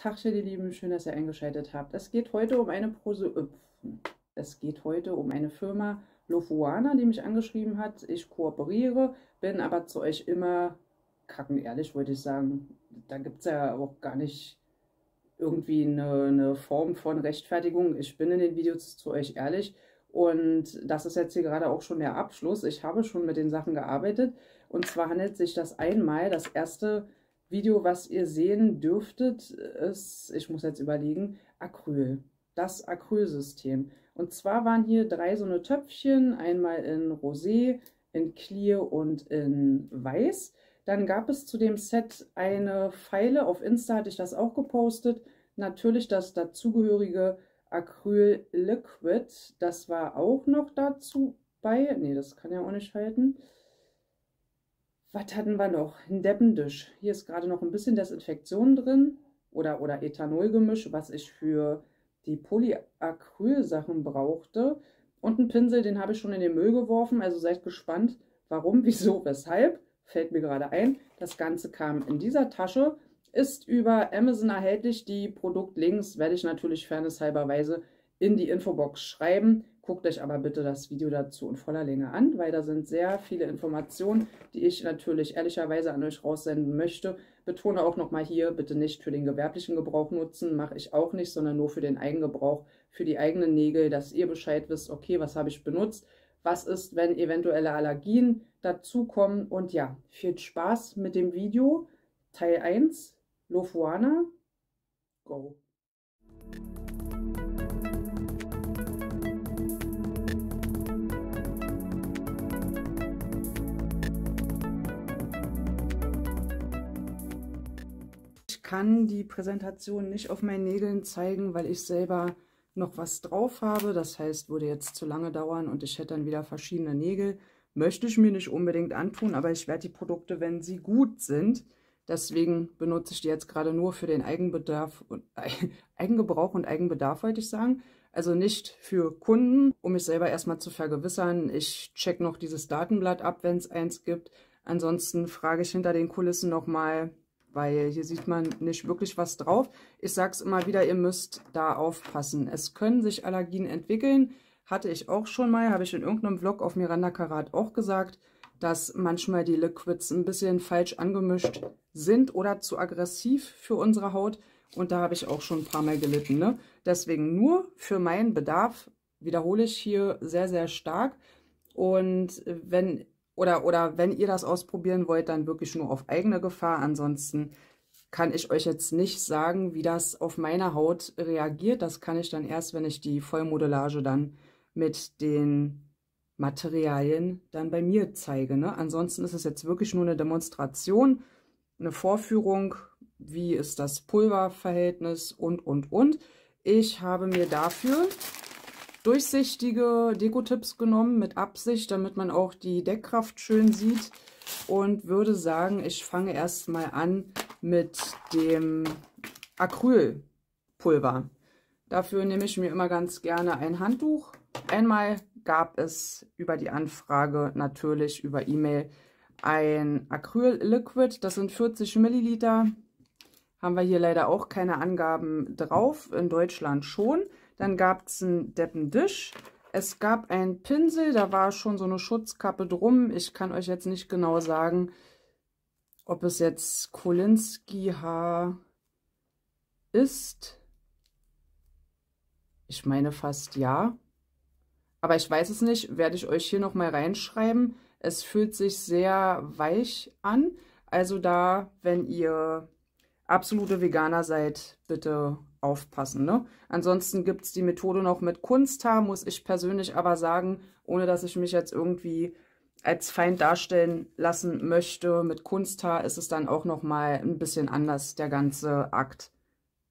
Tagchen, ihr Lieben, schön, dass ihr eingeschaltet habt. Es geht heute um eine Prose äh, es geht heute um eine Firma Lofuana, die mich angeschrieben hat. Ich kooperiere, bin aber zu euch immer kacken ehrlich, wollte ich sagen. Da gibt es ja auch gar nicht irgendwie eine, eine, Form von Rechtfertigung. Ich bin in den Videos zu euch ehrlich. Und das ist jetzt hier gerade auch schon der Abschluss. Ich habe schon mit den Sachen gearbeitet. Und zwar handelt sich das einmal, das erste Video, was ihr sehen dürftet, ist, ich muss jetzt überlegen, Acryl. Das Acrylsystem. Und zwar waren hier drei so eine Töpfchen, einmal in Rosé, in Clear und in Weiß. Dann gab es zu dem Set eine Pfeile, auf Insta hatte ich das auch gepostet. Natürlich das dazugehörige Acryl Liquid, das war auch noch dazu bei. Ne, das kann ja auch nicht halten. Was hatten wir noch? Ein Deppendisch. Hier ist gerade noch ein bisschen Desinfektion drin oder, oder Ethanolgemisch, was ich für die Polyacryl-Sachen brauchte. Und ein Pinsel, den habe ich schon in den Müll geworfen. Also seid gespannt, warum, wieso, weshalb. Fällt mir gerade ein. Das Ganze kam in dieser Tasche. Ist über Amazon erhältlich. Die Produktlinks werde ich natürlich fairnesshalberweise in die Infobox schreiben. Guckt euch aber bitte das Video dazu in voller Länge an, weil da sind sehr viele Informationen, die ich natürlich ehrlicherweise an euch raussenden möchte. Betone auch nochmal hier, bitte nicht für den gewerblichen Gebrauch nutzen, mache ich auch nicht, sondern nur für den Eigengebrauch, für die eigenen Nägel, dass ihr Bescheid wisst, okay, was habe ich benutzt, was ist, wenn eventuelle Allergien dazukommen. Und ja, viel Spaß mit dem Video. Teil 1, Lofuana, go. kann die Präsentation nicht auf meinen Nägeln zeigen, weil ich selber noch was drauf habe. Das heißt, würde jetzt zu lange dauern und ich hätte dann wieder verschiedene Nägel. Möchte ich mir nicht unbedingt antun, aber ich werde die Produkte, wenn sie gut sind, deswegen benutze ich die jetzt gerade nur für den Eigenbedarf und Eigengebrauch und Eigenbedarf, wollte ich sagen. Also nicht für Kunden, um mich selber erstmal zu vergewissern. Ich check noch dieses Datenblatt ab, wenn es eins gibt. Ansonsten frage ich hinter den Kulissen nochmal weil hier sieht man nicht wirklich was drauf. Ich sage es immer wieder, ihr müsst da aufpassen. Es können sich Allergien entwickeln, hatte ich auch schon mal, habe ich in irgendeinem Vlog auf Miranda Karat auch gesagt, dass manchmal die Liquids ein bisschen falsch angemischt sind oder zu aggressiv für unsere Haut. Und da habe ich auch schon ein paar Mal gelitten. Ne? Deswegen nur für meinen Bedarf wiederhole ich hier sehr, sehr stark. Und wenn oder, oder wenn ihr das ausprobieren wollt, dann wirklich nur auf eigene Gefahr. Ansonsten kann ich euch jetzt nicht sagen, wie das auf meine Haut reagiert. Das kann ich dann erst, wenn ich die Vollmodellage dann mit den Materialien dann bei mir zeige. Ne? Ansonsten ist es jetzt wirklich nur eine Demonstration, eine Vorführung, wie ist das Pulververhältnis und, und, und. Ich habe mir dafür durchsichtige Deko-Tipps genommen mit Absicht, damit man auch die Deckkraft schön sieht und würde sagen, ich fange erstmal an mit dem Acrylpulver. Dafür nehme ich mir immer ganz gerne ein Handtuch. Einmal gab es über die Anfrage natürlich über E-Mail ein Acryl-Liquid. Das sind 40 Milliliter. Haben wir hier leider auch keine Angaben drauf, in Deutschland schon. Dann gab es einen Deppendisch. Es gab einen Pinsel, da war schon so eine Schutzkappe drum. Ich kann euch jetzt nicht genau sagen, ob es jetzt Kolinski Haar ist. Ich meine fast ja. Aber ich weiß es nicht, werde ich euch hier nochmal reinschreiben. Es fühlt sich sehr weich an. Also da, wenn ihr absolute Veganer seid, bitte aufpassen. Ne? Ansonsten gibt es die Methode noch mit Kunsthaar, muss ich persönlich aber sagen, ohne dass ich mich jetzt irgendwie als Feind darstellen lassen möchte. Mit Kunsthaar ist es dann auch nochmal ein bisschen anders, der ganze Akt.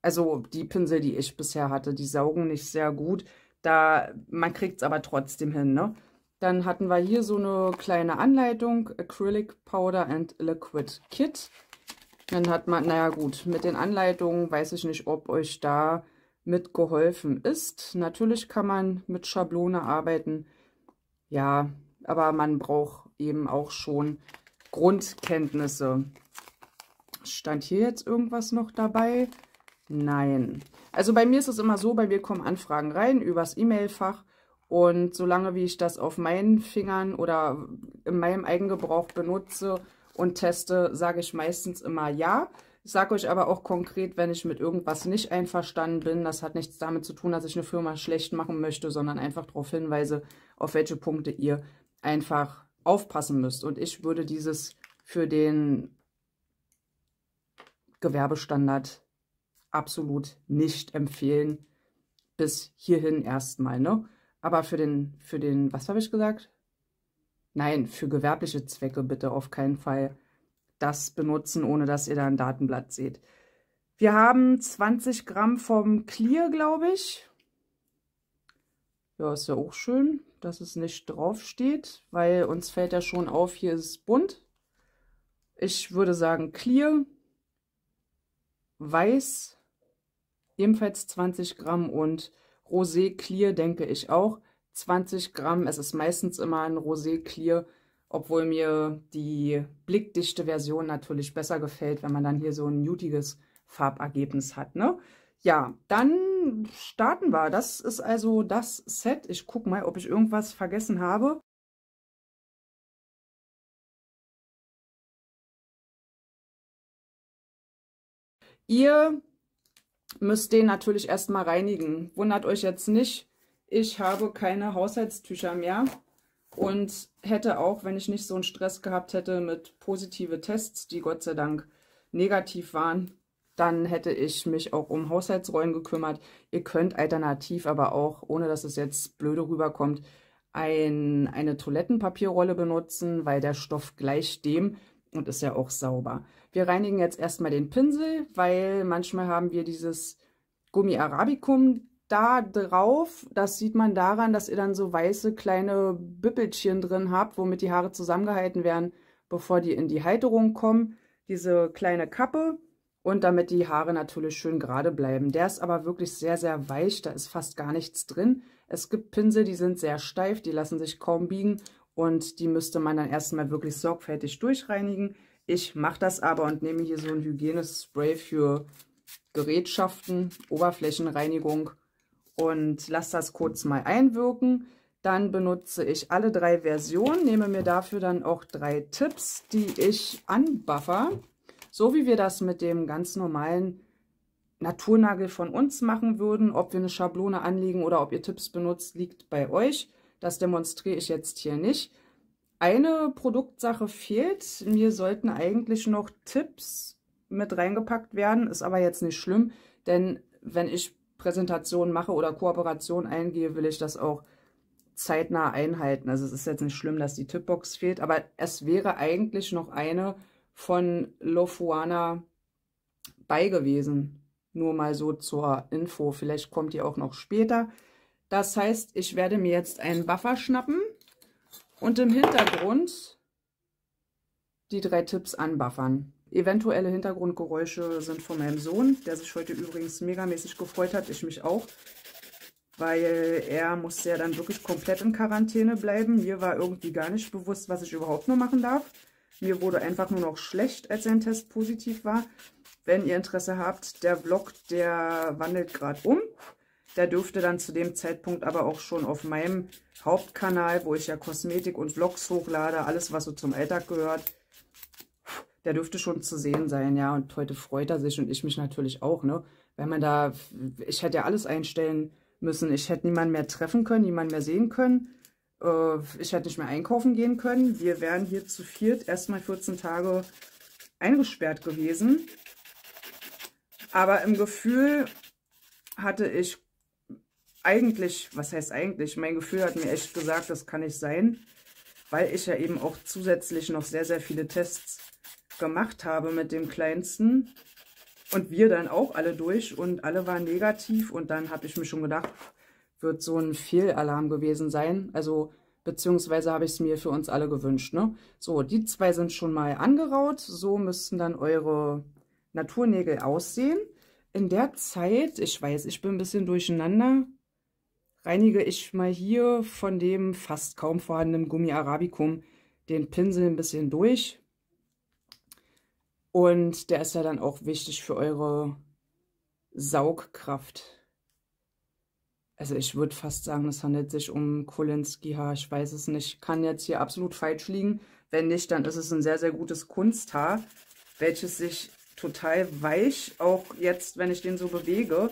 Also die Pinsel, die ich bisher hatte, die saugen nicht sehr gut. Da, man kriegt es aber trotzdem hin, ne? Dann hatten wir hier so eine kleine Anleitung, Acrylic Powder and Liquid Kit. Dann hat man, naja gut, mit den Anleitungen weiß ich nicht, ob euch da mitgeholfen ist. Natürlich kann man mit Schablone arbeiten, ja, aber man braucht eben auch schon Grundkenntnisse. Stand hier jetzt irgendwas noch dabei? Nein. Also bei mir ist es immer so, bei mir kommen Anfragen rein übers E-Mail-Fach und solange wie ich das auf meinen Fingern oder in meinem Eigengebrauch benutze, und teste, sage ich meistens immer ja. Ich sage euch aber auch konkret, wenn ich mit irgendwas nicht einverstanden bin, das hat nichts damit zu tun, dass ich eine Firma schlecht machen möchte, sondern einfach darauf hinweise, auf welche Punkte ihr einfach aufpassen müsst. Und ich würde dieses für den Gewerbestandard absolut nicht empfehlen. Bis hierhin erstmal, ne? Aber für den, für den, was habe ich gesagt? Nein, für gewerbliche Zwecke bitte auf keinen Fall das benutzen, ohne dass ihr da ein Datenblatt seht. Wir haben 20 Gramm vom Clear, glaube ich. Ja, ist ja auch schön, dass es nicht draufsteht, weil uns fällt ja schon auf, hier ist es bunt. Ich würde sagen Clear, Weiß, ebenfalls 20 Gramm und Rosé Clear, denke ich auch. 20 Gramm. Es ist meistens immer ein Rosé Clear, obwohl mir die blickdichte Version natürlich besser gefällt, wenn man dann hier so ein nutiges Farbergebnis hat. Ne? Ja, dann starten wir. Das ist also das Set. Ich gucke mal, ob ich irgendwas vergessen habe. Ihr müsst den natürlich erstmal reinigen. Wundert euch jetzt nicht, ich habe keine Haushaltstücher mehr und hätte auch, wenn ich nicht so einen Stress gehabt hätte mit positive Tests, die Gott sei Dank negativ waren, dann hätte ich mich auch um Haushaltsrollen gekümmert. Ihr könnt alternativ aber auch, ohne dass es jetzt blöde rüberkommt, ein, eine Toilettenpapierrolle benutzen, weil der Stoff gleicht dem und ist ja auch sauber. Wir reinigen jetzt erstmal den Pinsel, weil manchmal haben wir dieses Gummi Arabicum, da drauf, das sieht man daran, dass ihr dann so weiße kleine Büppelchen drin habt, womit die Haare zusammengehalten werden, bevor die in die Halterung kommen. Diese kleine Kappe und damit die Haare natürlich schön gerade bleiben. Der ist aber wirklich sehr, sehr weich, da ist fast gar nichts drin. Es gibt Pinsel, die sind sehr steif, die lassen sich kaum biegen und die müsste man dann erstmal wirklich sorgfältig durchreinigen. Ich mache das aber und nehme hier so ein Hygienespray für Gerätschaften, Oberflächenreinigung und lasse das kurz mal einwirken. Dann benutze ich alle drei Versionen, nehme mir dafür dann auch drei Tipps, die ich anbuffer, so wie wir das mit dem ganz normalen Naturnagel von uns machen würden. Ob wir eine Schablone anlegen oder ob ihr Tipps benutzt, liegt bei euch. Das demonstriere ich jetzt hier nicht. Eine Produktsache fehlt. Mir sollten eigentlich noch Tipps mit reingepackt werden, ist aber jetzt nicht schlimm, denn wenn ich Präsentation mache oder Kooperation eingehe, will ich das auch zeitnah einhalten. Also es ist jetzt nicht schlimm, dass die Tippbox fehlt, aber es wäre eigentlich noch eine von Lofuana bei gewesen. Nur mal so zur Info, vielleicht kommt die auch noch später. Das heißt, ich werde mir jetzt einen Buffer schnappen und im Hintergrund die drei Tipps anbuffern. Eventuelle Hintergrundgeräusche sind von meinem Sohn, der sich heute übrigens megamäßig gefreut hat, ich mich auch, weil er musste ja dann wirklich komplett in Quarantäne bleiben. Mir war irgendwie gar nicht bewusst, was ich überhaupt nur machen darf. Mir wurde einfach nur noch schlecht, als sein Test positiv war. Wenn ihr Interesse habt, der Vlog, der wandelt gerade um. Der dürfte dann zu dem Zeitpunkt aber auch schon auf meinem Hauptkanal, wo ich ja Kosmetik und Vlogs hochlade, alles was so zum Alltag gehört, der dürfte schon zu sehen sein, ja. Und heute freut er sich und ich mich natürlich auch, ne? Wenn man da, ich hätte ja alles einstellen müssen. Ich hätte niemanden mehr treffen können, niemanden mehr sehen können. Äh, ich hätte nicht mehr einkaufen gehen können. Wir wären hier zu viert erstmal 14 Tage eingesperrt gewesen. Aber im Gefühl hatte ich eigentlich, was heißt eigentlich, mein Gefühl hat mir echt gesagt, das kann nicht sein, weil ich ja eben auch zusätzlich noch sehr, sehr viele Tests gemacht habe mit dem Kleinsten. Und wir dann auch alle durch und alle waren negativ. Und dann habe ich mir schon gedacht, wird so ein Fehlalarm gewesen sein. Also beziehungsweise habe ich es mir für uns alle gewünscht. Ne? So, die zwei sind schon mal angeraut. So müssten dann eure Naturnägel aussehen. In der Zeit, ich weiß, ich bin ein bisschen durcheinander, reinige ich mal hier von dem fast kaum vorhandenen Gummi Arabicum den Pinsel ein bisschen durch. Und der ist ja dann auch wichtig für eure Saugkraft. Also ich würde fast sagen, es handelt sich um Kolinski-Haar. Ich weiß es nicht. Kann jetzt hier absolut falsch liegen. Wenn nicht, dann ist es ein sehr, sehr gutes Kunsthaar, welches sich total weich, auch jetzt, wenn ich den so bewege,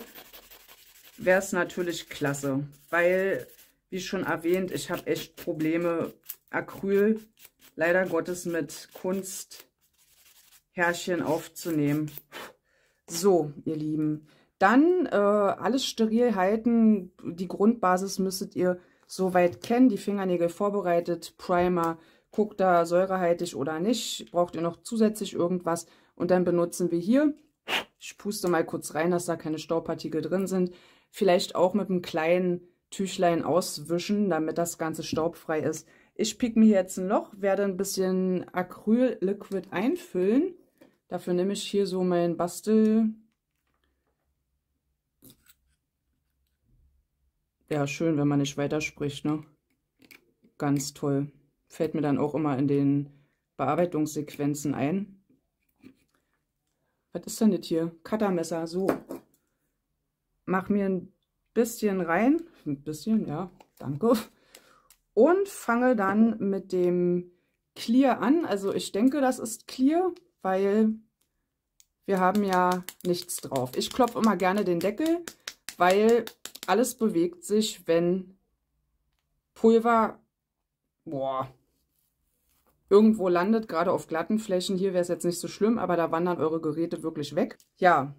wäre es natürlich klasse. Weil, wie schon erwähnt, ich habe echt Probleme, Acryl leider Gottes mit Kunst Herrchen aufzunehmen. So, ihr Lieben, dann äh, alles steril halten. Die Grundbasis müsstet ihr soweit kennen. Die Fingernägel vorbereitet, Primer, guckt da säurehaltig oder nicht. Braucht ihr noch zusätzlich irgendwas? Und dann benutzen wir hier, ich puste mal kurz rein, dass da keine Staubpartikel drin sind, vielleicht auch mit einem kleinen Tüchlein auswischen, damit das Ganze staubfrei ist. Ich pick mir jetzt ein Loch, werde ein bisschen Acryl Liquid einfüllen Dafür nehme ich hier so mein Bastel. Ja, schön, wenn man nicht weiterspricht, ne? Ganz toll. Fällt mir dann auch immer in den Bearbeitungssequenzen ein. Was ist denn das hier? Cuttermesser, so. Mach mir ein bisschen rein. Ein bisschen, ja, danke. Und fange dann mit dem Clear an. Also ich denke, das ist Clear weil wir haben ja nichts drauf. Ich klopfe immer gerne den Deckel, weil alles bewegt sich, wenn Pulver boah, irgendwo landet, gerade auf glatten Flächen. Hier wäre es jetzt nicht so schlimm, aber da wandern eure Geräte wirklich weg. Ja,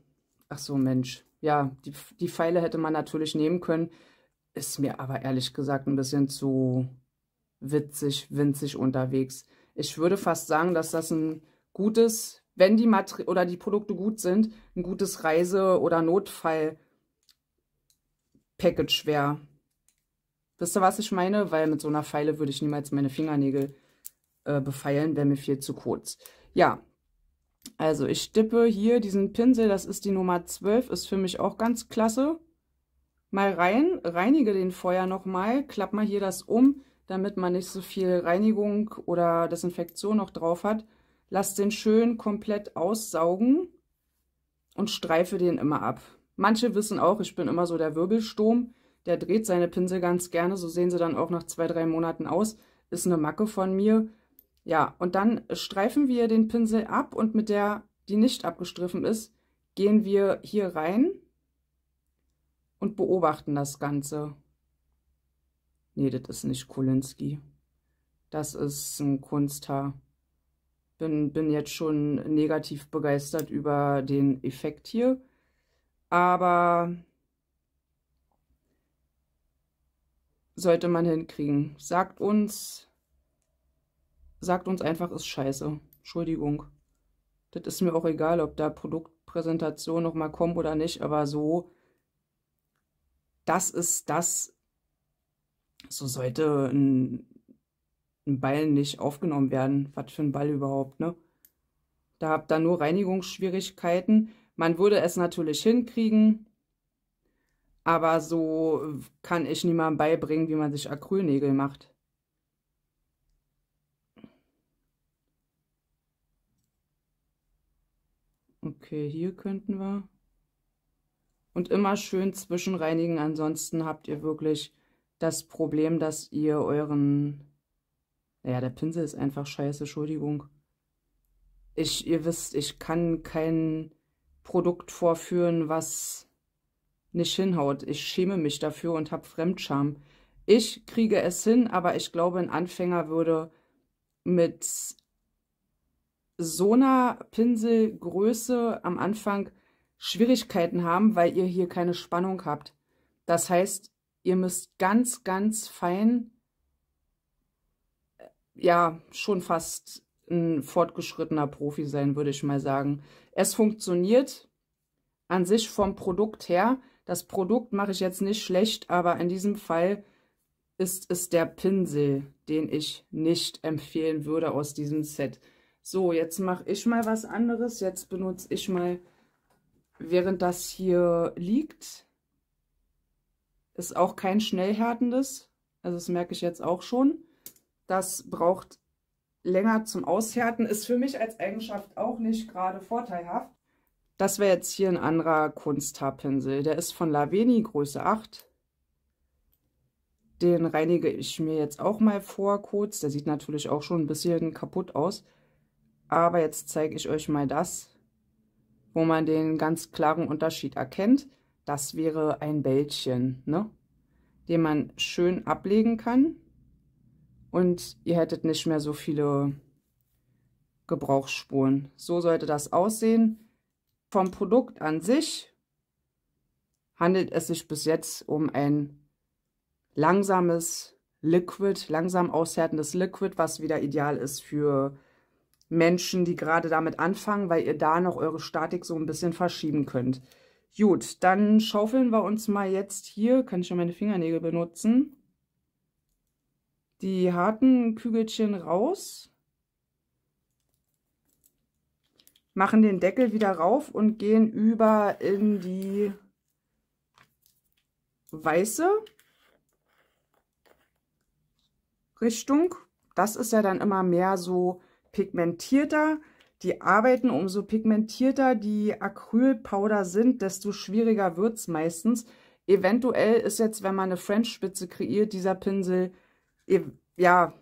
ach so, Mensch. Ja, die, die Pfeile hätte man natürlich nehmen können. Ist mir aber ehrlich gesagt ein bisschen zu witzig, winzig unterwegs. Ich würde fast sagen, dass das ein gutes, wenn die Mater oder die Produkte gut sind, ein gutes Reise- oder Notfall-Package wäre. Wisst ihr, was ich meine? Weil mit so einer Pfeile würde ich niemals meine Fingernägel äh, befeilen, wäre mir viel zu kurz. Ja, also ich stippe hier diesen Pinsel, das ist die Nummer 12, ist für mich auch ganz klasse. Mal rein, reinige den Feuer nochmal, klapp mal hier das um, damit man nicht so viel Reinigung oder Desinfektion noch drauf hat. Lass den schön komplett aussaugen und streife den immer ab. Manche wissen auch, ich bin immer so der Wirbelsturm, der dreht seine Pinsel ganz gerne, so sehen sie dann auch nach zwei, drei Monaten aus. Ist eine Macke von mir. Ja, und dann streifen wir den Pinsel ab und mit der, die nicht abgestriffen ist, gehen wir hier rein und beobachten das Ganze. Nee, das ist nicht Kulinski. Das ist ein Kunsthaar. Bin, bin jetzt schon negativ begeistert über den Effekt hier. Aber sollte man hinkriegen. Sagt uns, sagt uns einfach, ist scheiße. Entschuldigung. Das ist mir auch egal, ob da Produktpräsentation nochmal kommt oder nicht, aber so, das ist das, so sollte ein ein Ball nicht aufgenommen werden. Was für ein Ball überhaupt, ne? Da habt ihr nur Reinigungsschwierigkeiten. Man würde es natürlich hinkriegen, aber so kann ich niemandem beibringen, wie man sich Acrylnägel macht. Okay, hier könnten wir. Und immer schön zwischenreinigen, ansonsten habt ihr wirklich das Problem, dass ihr euren naja, der Pinsel ist einfach scheiße, Entschuldigung. Ich, ihr wisst, ich kann kein Produkt vorführen, was nicht hinhaut. Ich schäme mich dafür und habe Fremdscham. Ich kriege es hin, aber ich glaube, ein Anfänger würde mit so einer Pinselgröße am Anfang Schwierigkeiten haben, weil ihr hier keine Spannung habt. Das heißt, ihr müsst ganz, ganz fein ja schon fast ein fortgeschrittener Profi sein, würde ich mal sagen. Es funktioniert an sich vom Produkt her. Das Produkt mache ich jetzt nicht schlecht, aber in diesem Fall ist es der Pinsel, den ich nicht empfehlen würde aus diesem Set. So, jetzt mache ich mal was anderes. Jetzt benutze ich mal, während das hier liegt, ist auch kein schnell härtendes. Also das merke ich jetzt auch schon. Das braucht länger zum Aushärten, ist für mich als Eigenschaft auch nicht gerade vorteilhaft. Das wäre jetzt hier ein anderer Kunsthaarpinsel. Der ist von Laveni, Größe 8. Den reinige ich mir jetzt auch mal vor kurz. Der sieht natürlich auch schon ein bisschen kaputt aus. Aber jetzt zeige ich euch mal das, wo man den ganz klaren Unterschied erkennt. Das wäre ein Bällchen, ne? den man schön ablegen kann und ihr hättet nicht mehr so viele Gebrauchsspuren. So sollte das aussehen. Vom Produkt an sich handelt es sich bis jetzt um ein langsames Liquid, langsam aushärtendes Liquid, was wieder ideal ist für Menschen, die gerade damit anfangen, weil ihr da noch eure Statik so ein bisschen verschieben könnt. Gut, dann schaufeln wir uns mal jetzt hier, kann ich ja meine Fingernägel benutzen, die harten Kügelchen raus, machen den Deckel wieder rauf und gehen über in die weiße Richtung. Das ist ja dann immer mehr so pigmentierter. Die Arbeiten, umso pigmentierter die Acrylpowder sind, desto schwieriger wird es meistens. Eventuell ist jetzt, wenn man eine French-Spitze kreiert, dieser Pinsel ja,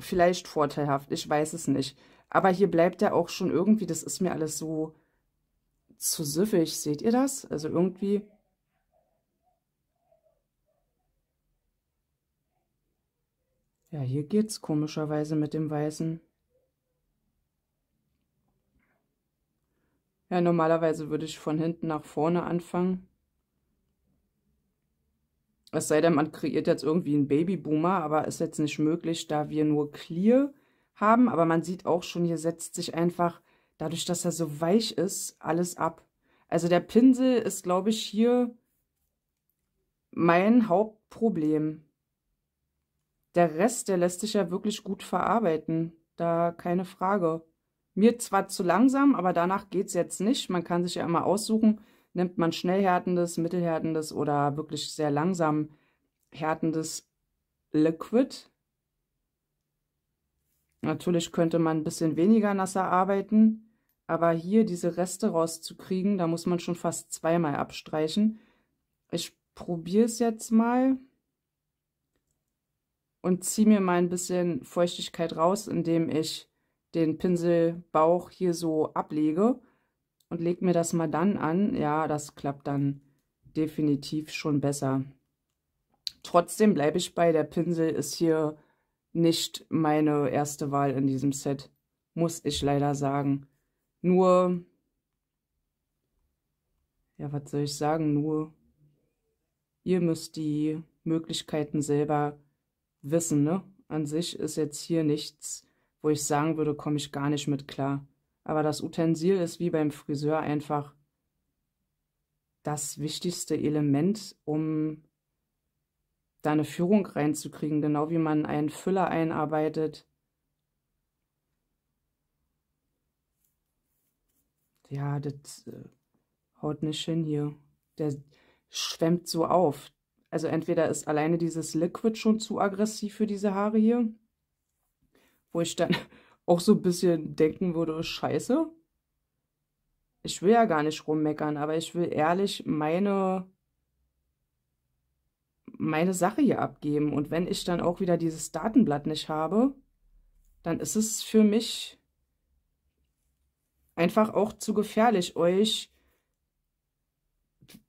vielleicht vorteilhaft, ich weiß es nicht. Aber hier bleibt er auch schon irgendwie, das ist mir alles so zu süffig, seht ihr das? Also irgendwie... Ja, hier geht's komischerweise mit dem Weißen. Ja, normalerweise würde ich von hinten nach vorne anfangen. Es sei denn, man kreiert jetzt irgendwie einen Babyboomer, aber ist jetzt nicht möglich, da wir nur Clear haben. Aber man sieht auch schon, hier setzt sich einfach, dadurch, dass er so weich ist, alles ab. Also der Pinsel ist, glaube ich, hier mein Hauptproblem. Der Rest, der lässt sich ja wirklich gut verarbeiten. Da keine Frage. Mir zwar zu langsam, aber danach geht es jetzt nicht. Man kann sich ja immer aussuchen, nimmt man schnell härtendes, mittelhärtendes oder wirklich sehr langsam härtendes Liquid. Natürlich könnte man ein bisschen weniger nasser arbeiten, aber hier diese Reste rauszukriegen, da muss man schon fast zweimal abstreichen. Ich probiere es jetzt mal und ziehe mir mal ein bisschen Feuchtigkeit raus, indem ich den Pinselbauch hier so ablege und lege mir das mal dann an, ja, das klappt dann definitiv schon besser. Trotzdem bleibe ich bei, der Pinsel ist hier nicht meine erste Wahl in diesem Set, muss ich leider sagen. Nur, ja, was soll ich sagen, nur, ihr müsst die Möglichkeiten selber wissen, ne? An sich ist jetzt hier nichts, wo ich sagen würde, komme ich gar nicht mit klar. Aber das Utensil ist wie beim Friseur einfach das wichtigste Element, um da eine Führung reinzukriegen, genau wie man einen Füller einarbeitet. Ja, das äh, haut nicht hin hier. Der schwemmt so auf. Also entweder ist alleine dieses Liquid schon zu aggressiv für diese Haare hier, wo ich dann auch so ein bisschen denken würde, scheiße. Ich will ja gar nicht rummeckern, aber ich will ehrlich meine, meine Sache hier abgeben. Und wenn ich dann auch wieder dieses Datenblatt nicht habe, dann ist es für mich einfach auch zu gefährlich, euch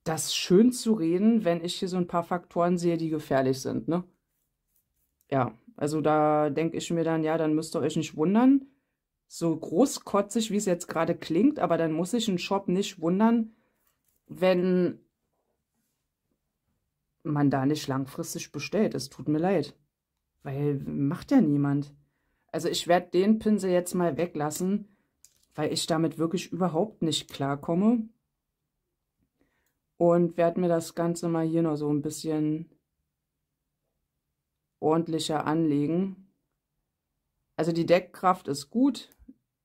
das schön zu reden, wenn ich hier so ein paar Faktoren sehe, die gefährlich sind, ne? Ja, also da denke ich mir dann, ja, dann müsst ihr euch nicht wundern. So großkotzig, wie es jetzt gerade klingt, aber dann muss ich einen Shop nicht wundern, wenn man da nicht langfristig bestellt. Es tut mir leid. Weil macht ja niemand. Also ich werde den Pinsel jetzt mal weglassen, weil ich damit wirklich überhaupt nicht klarkomme. Und werde mir das Ganze mal hier noch so ein bisschen ordentlicher anlegen. Also die Deckkraft ist gut.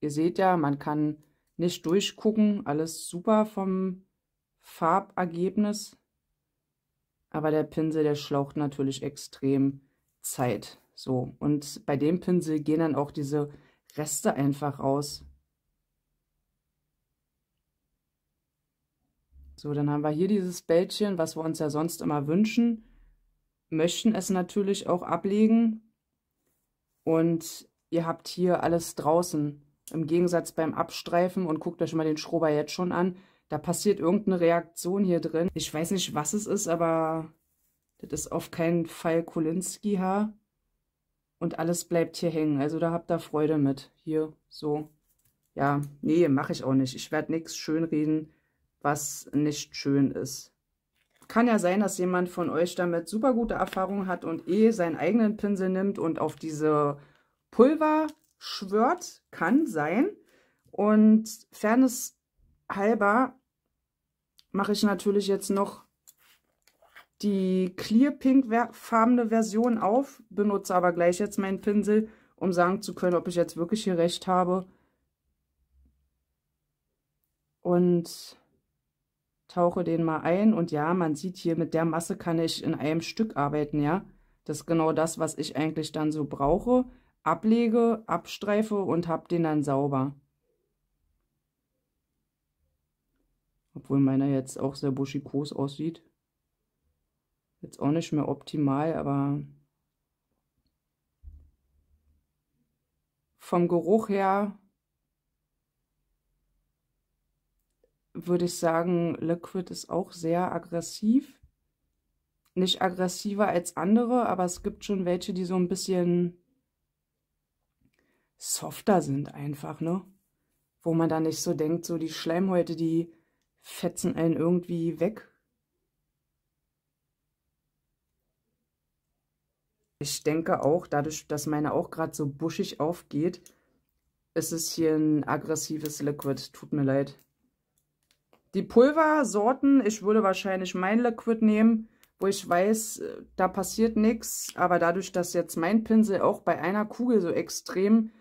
Ihr seht ja, man kann nicht durchgucken. Alles super vom Farbergebnis. Aber der Pinsel, der schlaucht natürlich extrem Zeit. So, und bei dem Pinsel gehen dann auch diese Reste einfach raus. So, dann haben wir hier dieses Bällchen, was wir uns ja sonst immer wünschen möchten es natürlich auch ablegen. Und ihr habt hier alles draußen. Im Gegensatz beim Abstreifen und guckt euch mal den Schrober jetzt schon an. Da passiert irgendeine Reaktion hier drin. Ich weiß nicht, was es ist, aber das ist auf keinen Fall kulinski haar Und alles bleibt hier hängen. Also da habt ihr Freude mit. Hier, so. Ja, nee, mache ich auch nicht. Ich werde nichts schönreden, was nicht schön ist kann ja sein, dass jemand von euch damit super gute Erfahrungen hat und eh seinen eigenen Pinsel nimmt und auf diese Pulver schwört. Kann sein. Und Fairness halber mache ich natürlich jetzt noch die clear pink farbene Version auf, benutze aber gleich jetzt meinen Pinsel, um sagen zu können, ob ich jetzt wirklich hier recht habe. Und tauche den mal ein und ja, man sieht hier, mit der Masse kann ich in einem Stück arbeiten, ja. Das ist genau das, was ich eigentlich dann so brauche. Ablege, abstreife und habe den dann sauber. Obwohl meiner jetzt auch sehr buschikos aussieht. Jetzt auch nicht mehr optimal, aber vom Geruch her würde ich sagen, Liquid ist auch sehr aggressiv. Nicht aggressiver als andere, aber es gibt schon welche, die so ein bisschen softer sind einfach, ne? Wo man da nicht so denkt, so die Schleimhäute, die fetzen einen irgendwie weg. Ich denke auch, dadurch, dass meine auch gerade so buschig aufgeht, ist es hier ein aggressives Liquid. Tut mir leid. Die Pulversorten, ich würde wahrscheinlich mein Liquid nehmen, wo ich weiß, äh, da passiert nichts. Aber dadurch, dass jetzt mein Pinsel auch bei einer Kugel so extrem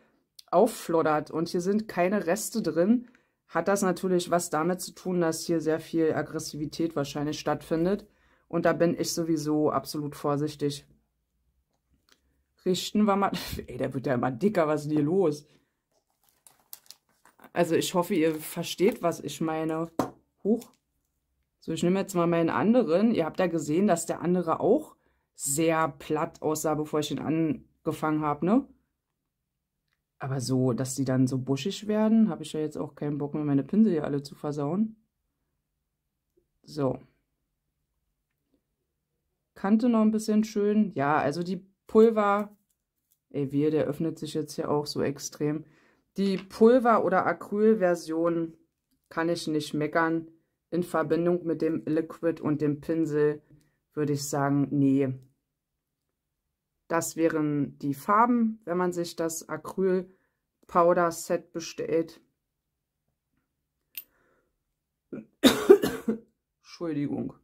auffloddert und hier sind keine Reste drin, hat das natürlich was damit zu tun, dass hier sehr viel Aggressivität wahrscheinlich stattfindet. Und da bin ich sowieso absolut vorsichtig. Richten wir mal... Ey, der wird ja immer dicker, was ist denn hier los? Also ich hoffe, ihr versteht, was ich meine. Huch. So, ich nehme jetzt mal meinen anderen. Ihr habt ja gesehen, dass der andere auch sehr platt aussah, bevor ich ihn angefangen habe, ne? Aber so, dass die dann so buschig werden, habe ich ja jetzt auch keinen Bock mehr, meine Pinsel hier alle zu versauen. So. Kante noch ein bisschen schön. Ja, also die Pulver... Ey, wir, der öffnet sich jetzt hier auch so extrem. Die Pulver- oder Acrylversion kann ich nicht meckern. In Verbindung mit dem Liquid und dem Pinsel würde ich sagen, nee. Das wären die Farben, wenn man sich das Acryl Powder Set bestellt. Entschuldigung.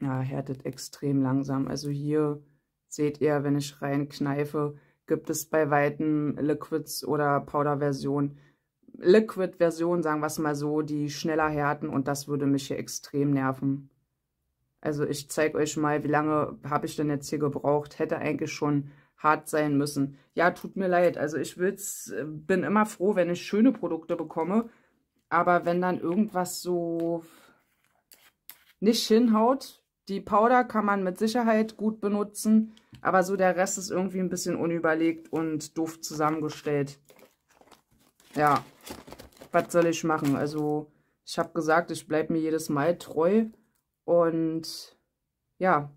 Ja, härtet extrem langsam. Also hier seht ihr, wenn ich reinkneife, gibt es bei weitem Liquids oder Powder-Version Liquid-Version, sagen wir es mal so, die schneller härten und das würde mich hier extrem nerven. Also ich zeige euch mal, wie lange habe ich denn jetzt hier gebraucht. Hätte eigentlich schon hart sein müssen. Ja, tut mir leid. Also ich will's, äh, bin immer froh, wenn ich schöne Produkte bekomme. Aber wenn dann irgendwas so nicht hinhaut, die Powder kann man mit Sicherheit gut benutzen. Aber so der Rest ist irgendwie ein bisschen unüberlegt und doof zusammengestellt ja, was soll ich machen? Also, ich habe gesagt, ich bleibe mir jedes Mal treu und ja,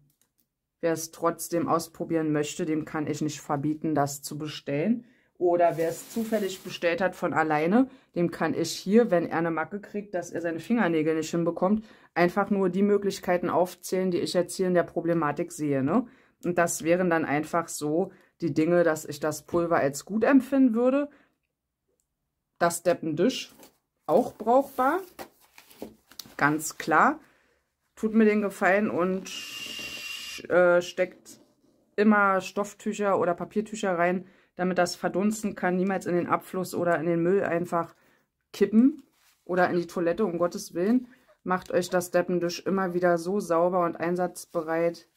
wer es trotzdem ausprobieren möchte, dem kann ich nicht verbieten, das zu bestellen. Oder wer es zufällig bestellt hat von alleine, dem kann ich hier, wenn er eine Macke kriegt, dass er seine Fingernägel nicht hinbekommt, einfach nur die Möglichkeiten aufzählen, die ich jetzt hier in der Problematik sehe. Ne? Und das wären dann einfach so die Dinge, dass ich das Pulver als gut empfinden würde, das Deppendisch auch brauchbar. Ganz klar. Tut mir den Gefallen und äh, steckt immer Stofftücher oder Papiertücher rein, damit das verdunsten kann. Niemals in den Abfluss oder in den Müll einfach kippen oder in die Toilette, um Gottes Willen. Macht euch das Deppendisch immer wieder so sauber und einsatzbereit.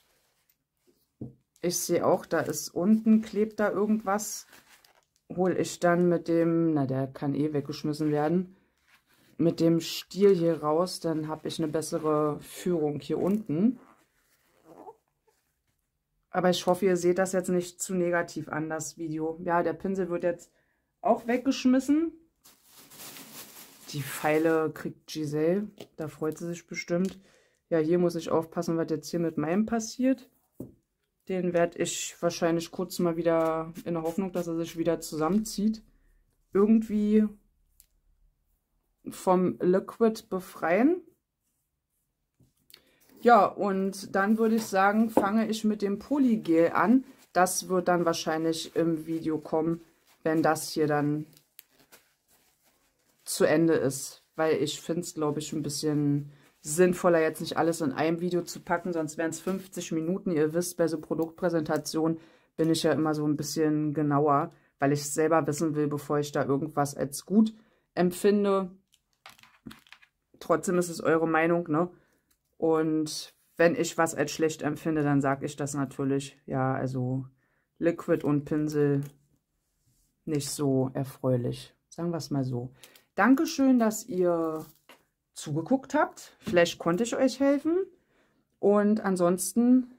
Ich sehe auch, da ist unten, klebt da irgendwas hole ich dann mit dem, na der kann eh weggeschmissen werden, mit dem Stiel hier raus, dann habe ich eine bessere Führung hier unten. Aber ich hoffe, ihr seht das jetzt nicht zu negativ an, das Video. Ja, der Pinsel wird jetzt auch weggeschmissen. Die Pfeile kriegt Giselle, da freut sie sich bestimmt. Ja, hier muss ich aufpassen, was jetzt hier mit meinem passiert. Den werde ich wahrscheinlich kurz mal wieder in der Hoffnung, dass er sich wieder zusammenzieht, irgendwie vom Liquid befreien. Ja, und dann würde ich sagen, fange ich mit dem Polygel an. Das wird dann wahrscheinlich im Video kommen, wenn das hier dann zu Ende ist. Weil ich finde es, glaube ich, ein bisschen sinnvoller, jetzt nicht alles in einem Video zu packen, sonst wären es 50 Minuten. Ihr wisst, bei so Produktpräsentationen bin ich ja immer so ein bisschen genauer, weil ich es selber wissen will, bevor ich da irgendwas als gut empfinde. Trotzdem ist es eure Meinung, ne? Und wenn ich was als schlecht empfinde, dann sage ich das natürlich. Ja, also Liquid und Pinsel nicht so erfreulich. Sagen wir es mal so. Dankeschön, dass ihr zugeguckt habt. Vielleicht konnte ich euch helfen. Und ansonsten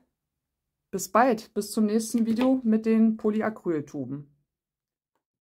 bis bald, bis zum nächsten Video mit den Polyacryltuben.